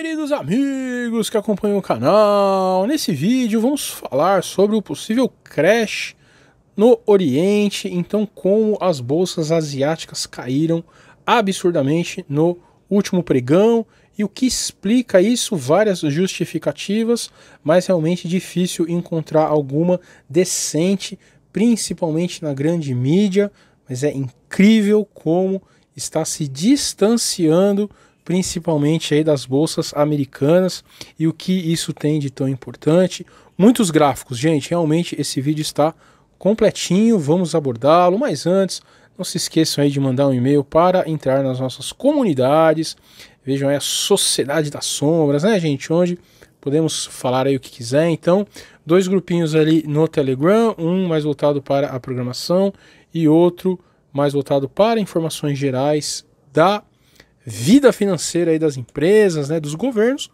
Queridos amigos que acompanham o canal, nesse vídeo vamos falar sobre o possível crash no Oriente, então como as bolsas asiáticas caíram absurdamente no último pregão e o que explica isso, várias justificativas, mas realmente difícil encontrar alguma decente, principalmente na grande mídia, mas é incrível como está se distanciando principalmente aí das bolsas americanas e o que isso tem de tão importante. Muitos gráficos, gente, realmente esse vídeo está completinho, vamos abordá-lo, mas antes, não se esqueçam aí de mandar um e-mail para entrar nas nossas comunidades. Vejam aí a Sociedade das Sombras, né, gente, onde podemos falar aí o que quiser. Então, dois grupinhos ali no Telegram, um mais voltado para a programação e outro mais voltado para informações gerais da vida financeira aí das empresas, né, dos governos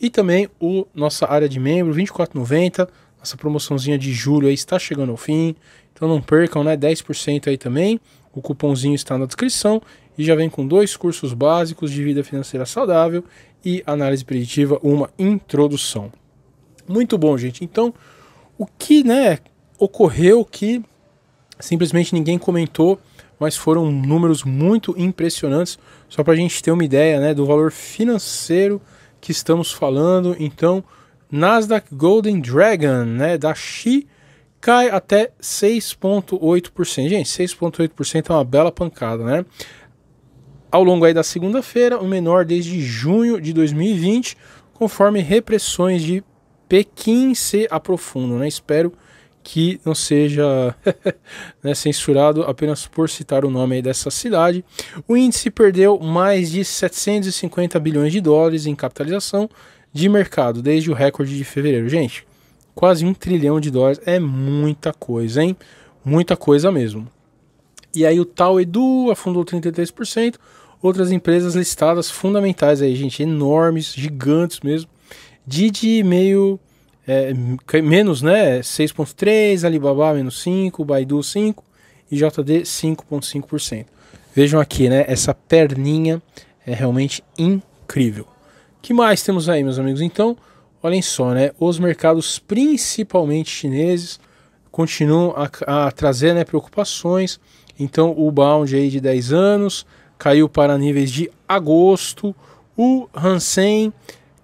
e também o nossa área de membro 2490, nossa promoçãozinha de julho aí está chegando ao fim. Então não percam, né, 10% aí também. O cupomzinho está na descrição e já vem com dois cursos básicos de vida financeira saudável e análise preditiva, uma introdução. Muito bom, gente. Então, o que, né, ocorreu que simplesmente ninguém comentou mas foram números muito impressionantes, só para a gente ter uma ideia né, do valor financeiro que estamos falando. Então, Nasdaq Golden Dragon né, da Xi cai até 6,8%. Gente, 6,8% é uma bela pancada, né? Ao longo aí da segunda-feira, o menor desde junho de 2020, conforme repressões de Pequim se aprofundam, né? Espero que não seja né, censurado apenas por citar o nome dessa cidade. O índice perdeu mais de 750 bilhões de dólares em capitalização de mercado desde o recorde de fevereiro. Gente, quase um trilhão de dólares é muita coisa, hein? Muita coisa mesmo. E aí o tal Edu afundou 33%, outras empresas listadas fundamentais aí, gente, enormes, gigantes mesmo. Didi meio é, menos, né? 6,3%, Alibaba menos 5%, Baidu 5% e JD 5,5%. Vejam aqui, né? Essa perninha é realmente incrível. que mais temos aí, meus amigos? Então, olhem só, né? Os mercados, principalmente chineses, continuam a, a trazer né, preocupações. Então, o bound aí de 10 anos caiu para níveis de agosto. O Hansen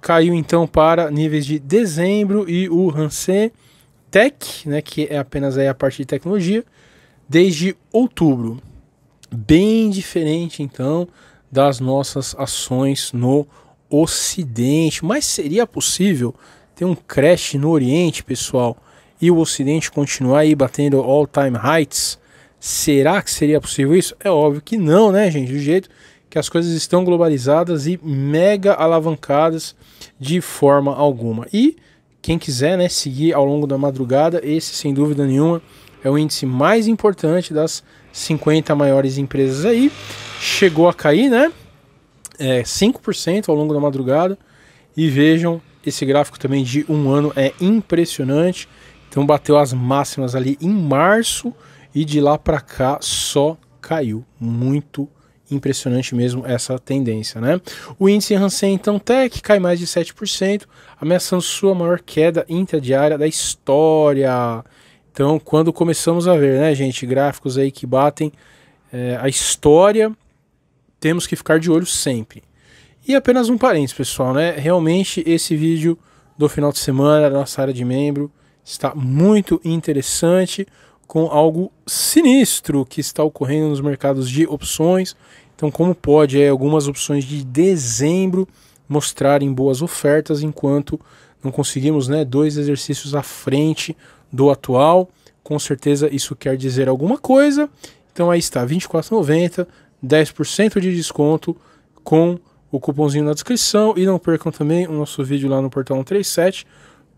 caiu então para níveis de dezembro e o Hansen Tech, né, que é apenas aí a parte de tecnologia, desde outubro. Bem diferente então das nossas ações no Ocidente, mas seria possível ter um crash no Oriente, pessoal, e o Ocidente continuar aí batendo all time heights? Será que seria possível isso? É óbvio que não, né, gente? Do jeito que as coisas estão globalizadas e mega alavancadas de forma alguma. E quem quiser né, seguir ao longo da madrugada, esse sem dúvida nenhuma é o índice mais importante das 50 maiores empresas aí. Chegou a cair, né? É 5% ao longo da madrugada. E vejam, esse gráfico também de um ano é impressionante. Então bateu as máximas ali em março e de lá para cá só caiu. Muito impressionante mesmo essa tendência, né? O índice Hansen então Tech cai mais de 7%, ameaçando sua maior queda intradiária da história. Então, quando começamos a ver, né, gente, gráficos aí que batem é, a história, temos que ficar de olho sempre. E apenas um parênteses, pessoal, né? Realmente esse vídeo do final de semana da nossa área de membro está muito interessante com algo sinistro que está ocorrendo nos mercados de opções. Então, como pode é, algumas opções de dezembro mostrarem boas ofertas enquanto não conseguimos né, dois exercícios à frente do atual? Com certeza isso quer dizer alguma coisa. Então aí está, 24,90, 10% de desconto com o cupomzinho na descrição e não percam também o nosso vídeo lá no portal 137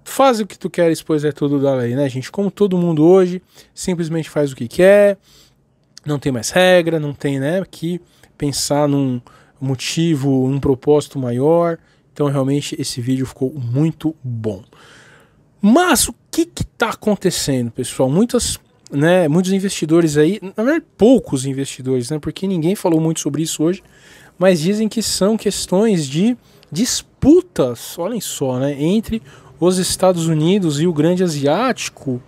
faz o que tu queres, pois é tudo da lei, né, gente? Como todo mundo hoje simplesmente faz o que quer, não tem mais regra, não tem, né, que pensar num motivo, num propósito maior. Então, realmente, esse vídeo ficou muito bom. Mas o que está acontecendo, pessoal? Muitas, né, muitos investidores aí, na verdade, poucos investidores, né, porque ninguém falou muito sobre isso hoje, mas dizem que são questões de disputas, olhem só, né, entre os Estados Unidos e o Grande Asiático.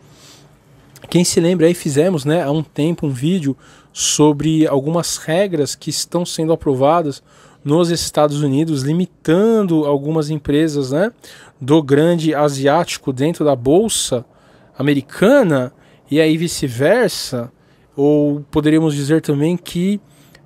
Quem se lembra aí fizemos, né, há um tempo um vídeo sobre algumas regras que estão sendo aprovadas nos Estados Unidos, limitando algumas empresas, né, do Grande Asiático dentro da bolsa americana e aí vice-versa, ou poderíamos dizer também que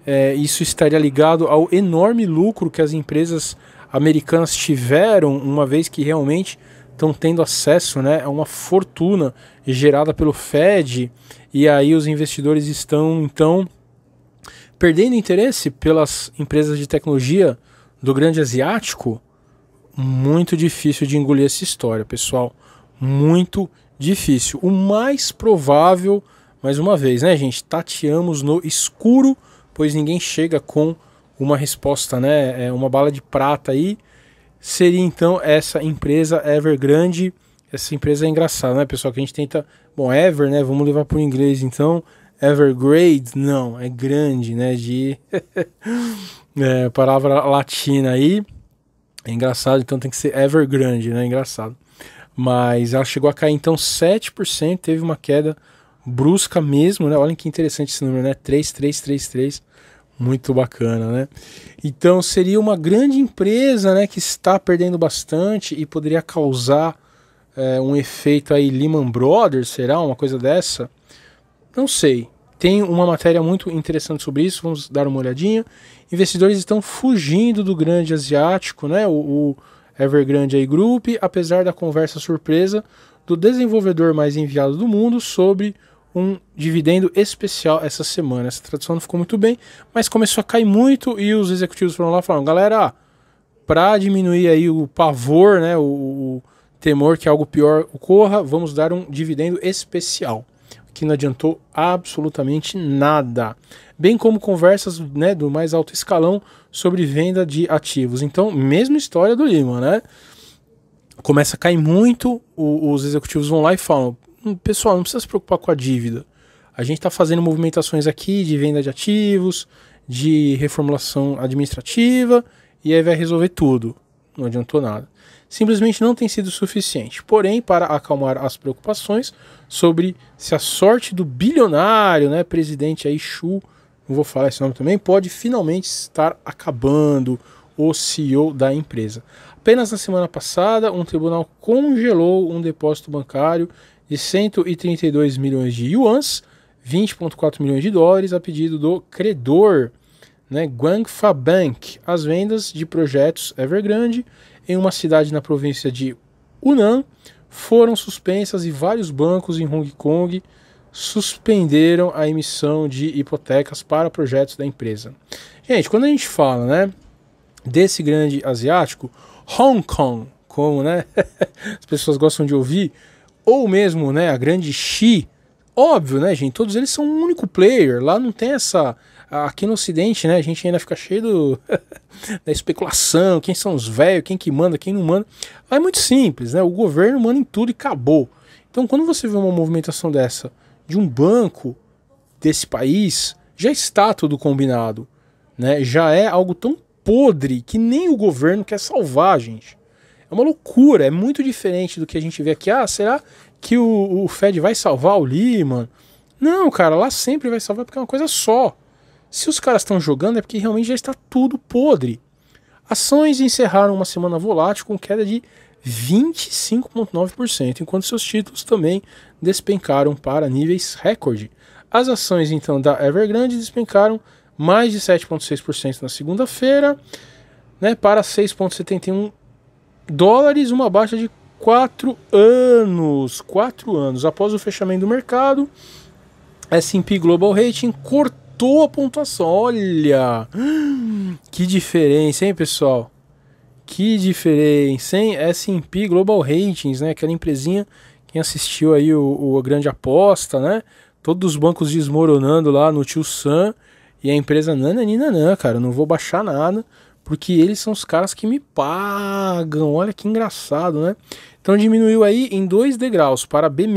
é, isso estaria ligado ao enorme lucro que as empresas americanas tiveram, uma vez que realmente estão tendo acesso né, a uma fortuna gerada pelo Fed, e aí os investidores estão então perdendo interesse pelas empresas de tecnologia do grande asiático. Muito difícil de engolir essa história, pessoal. Muito difícil. O mais provável, mais uma vez, né, gente? Tateamos no escuro, pois ninguém chega com uma resposta, né? É Uma bala de prata aí seria então essa empresa Evergrande. Essa empresa é engraçada, né, pessoal? Que a gente tenta. Bom, Ever, né? Vamos levar para o inglês então. Evergrande, não, é grande, né? De é, palavra latina aí. É engraçado, então tem que ser Evergrande, né? Engraçado. Mas ela chegou a cair então 7%, teve uma queda brusca mesmo, né? Olha que interessante esse número, né? 3333 muito bacana, né? Então seria uma grande empresa né, que está perdendo bastante e poderia causar é, um efeito aí Lehman Brothers, será? Uma coisa dessa? Não sei. Tem uma matéria muito interessante sobre isso, vamos dar uma olhadinha. Investidores estão fugindo do grande asiático, né? O, o Evergrande aí Group, apesar da conversa surpresa do desenvolvedor mais enviado do mundo sobre um dividendo especial essa semana. Essa tradução não ficou muito bem, mas começou a cair muito e os executivos foram lá e falaram, galera, para diminuir aí o pavor, né, o, o, temor que algo pior ocorra, vamos dar um dividendo especial. Que não adiantou absolutamente nada. Bem como conversas né, do mais alto escalão sobre venda de ativos. Então, mesma história do Lima, né? Começa a cair muito, o, os executivos vão lá e falam: Hum, pessoal, não precisa se preocupar com a dívida. A gente está fazendo movimentações aqui de venda de ativos, de reformulação administrativa, e aí vai resolver tudo. Não adiantou nada. Simplesmente não tem sido suficiente. Porém, para acalmar as preocupações sobre se a sorte do bilionário, né, presidente aí Xu, não vou falar esse nome também, pode finalmente estar acabando o CEO da empresa. Apenas na semana passada, um tribunal congelou um depósito bancário de 132 milhões de yuans, 20,4 milhões de dólares, a pedido do credor né, Guangfa Bank, as vendas de projetos Evergrande em uma cidade na província de Hunan foram suspensas e vários bancos em Hong Kong suspenderam a emissão de hipotecas para projetos da empresa. Gente, quando a gente fala, né, desse grande asiático, Hong Kong, como, né, as pessoas gostam de ouvir, ou mesmo né, a grande Xi, óbvio, né, gente? Todos eles são um único player. Lá não tem essa. Aqui no Ocidente, né? A gente ainda fica cheio do... da especulação: quem são os velhos, quem que manda, quem não manda. é muito simples, né? O governo manda em tudo e acabou. Então, quando você vê uma movimentação dessa de um banco desse país, já está tudo combinado, né? Já é algo tão podre que nem o governo quer salvar, gente. É uma loucura, é muito diferente do que a gente vê aqui. Ah, será que o, o Fed vai salvar o Lima? Não, cara, lá sempre vai salvar porque é uma coisa só. Se os caras estão jogando é porque realmente já está tudo podre. Ações encerraram uma semana volátil com queda de 25,9%, enquanto seus títulos também despencaram para níveis recorde. As ações então da Evergrande despencaram mais de 7,6% na segunda-feira, né, para 6,71 dólares, uma baixa de 4 anos. 4 anos. Após o fechamento do mercado, S&P Global Rating cortou a pontuação. Olha! Que diferença, hein, pessoal? Que diferença, hein? S&P Global Ratings, né? Aquela empresinha, quem assistiu aí o, o Grande Aposta, né? Todos os bancos desmoronando lá no Tio Sam. E a empresa, nananina, cara, não vou baixar nada porque eles são os caras que me pagam. Olha que engraçado, né? Então diminuiu aí em dois degraus para B-,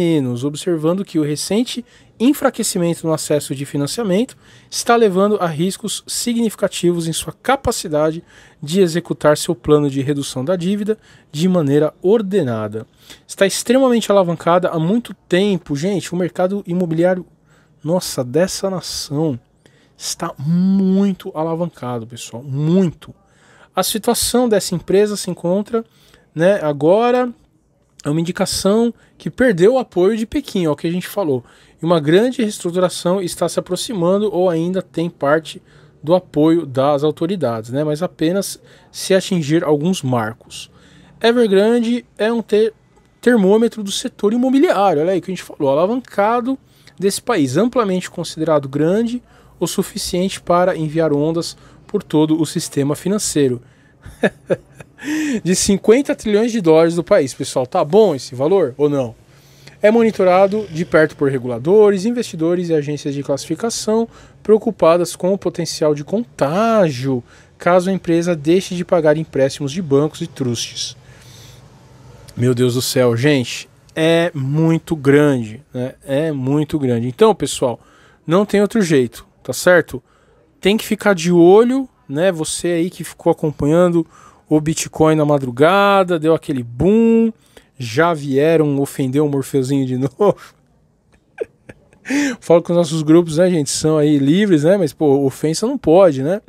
observando que o recente enfraquecimento no acesso de financiamento está levando a riscos significativos em sua capacidade de executar seu plano de redução da dívida de maneira ordenada. Está extremamente alavancada há muito tempo, gente. O mercado imobiliário, nossa, dessa nação está muito alavancado, pessoal, muito. A situação dessa empresa se encontra, né, agora é uma indicação que perdeu o apoio de Pequim, é o que a gente falou. E uma grande reestruturação está se aproximando ou ainda tem parte do apoio das autoridades, né? mas apenas se atingir alguns marcos. Evergrande é um ter termômetro do setor imobiliário, olha aí que a gente falou, alavancado desse país, amplamente considerado grande, o suficiente para enviar ondas por todo o sistema financeiro. de 50 trilhões de dólares do país, pessoal. Tá bom esse valor ou não? É monitorado de perto por reguladores, investidores e agências de classificação preocupadas com o potencial de contágio caso a empresa deixe de pagar empréstimos de bancos e trustes. Meu Deus do céu, gente, é muito grande, né? É muito grande. Então, pessoal, não tem outro jeito tá certo? Tem que ficar de olho, né? Você aí que ficou acompanhando o Bitcoin na madrugada, deu aquele boom, já vieram ofender o Morfeuzinho de novo. Falo que os nossos grupos, né, gente, são aí livres, né? Mas, pô, ofensa não pode, né?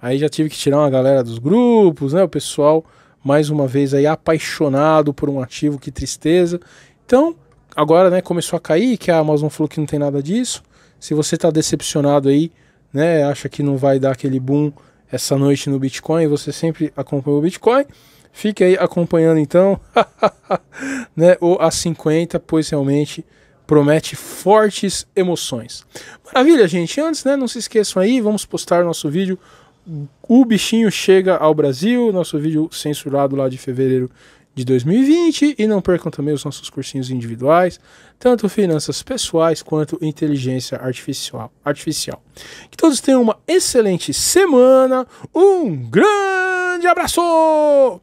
Aí já tive que tirar uma galera dos grupos, né? O pessoal, mais uma vez, aí apaixonado por um ativo, que tristeza. Então, agora, né, começou a cair, que a Amazon falou que não tem nada disso. Se você está decepcionado aí, né, acha que não vai dar aquele boom essa noite no Bitcoin, você sempre acompanha o Bitcoin, fique aí acompanhando então, né, ou a 50, pois realmente promete fortes emoções. Maravilha, gente. Antes, né, não se esqueçam aí, vamos postar nosso vídeo o bichinho chega ao Brasil, nosso vídeo censurado lá de fevereiro de 2020 e não percam também os nossos cursinhos individuais, tanto finanças pessoais quanto inteligência artificial. artificial. Que todos tenham uma excelente semana, um grande abraço!